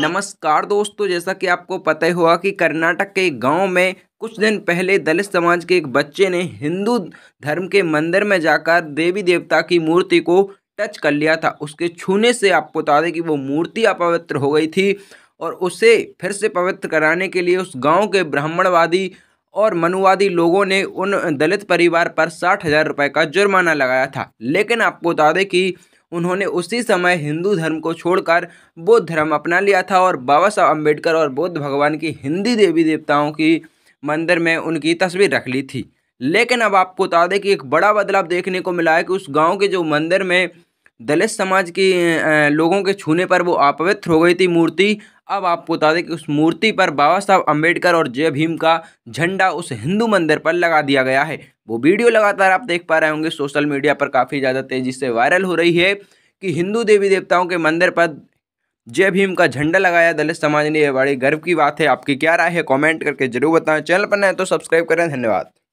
नमस्कार दोस्तों जैसा कि आपको पता ही हुआ कि कर्नाटक के एक गाँव में कुछ दिन पहले दलित समाज के एक बच्चे ने हिंदू धर्म के मंदिर में जाकर देवी देवता की मूर्ति को टच कर लिया था उसके छूने से आपको बता दें कि वो मूर्ति अपवित्र हो गई थी और उसे फिर से पवित्र कराने के लिए उस गांव के ब्राह्मणवादी और मनुवादी लोगों ने उन दलित परिवार पर साठ हज़ार रुपये का जुर्माना लगाया था लेकिन आपको बता दें कि उन्होंने उसी समय हिंदू धर्म को छोड़कर बौद्ध धर्म अपना लिया था और बाबा साहब अम्बेडकर और बौद्ध भगवान की हिंदी देवी देवताओं की मंदिर में उनकी तस्वीर रख ली थी लेकिन अब आपको बता दें कि एक बड़ा बदलाव देखने को मिला है कि उस गांव के जो मंदिर में दलित समाज की लोगों के छूने पर वो अपवित्र हो गई थी मूर्ति अब आपको बता दें कि उस मूर्ति पर बाबा साहब अम्बेडकर और जय भीम का झंडा उस हिंदू मंदिर पर लगा दिया गया है वो वीडियो लगातार आप देख पा रहे होंगे सोशल मीडिया पर काफ़ी ज़्यादा तेज़ी से वायरल हो रही है कि हिंदू देवी देवताओं के मंदिर पर जय भीम का झंडा लगाया दलित समाज ने यह बड़ी गर्व की बात है आपकी क्या राय है कमेंट करके जरूर बताएं चैनल पर नए तो सब्सक्राइब करें धन्यवाद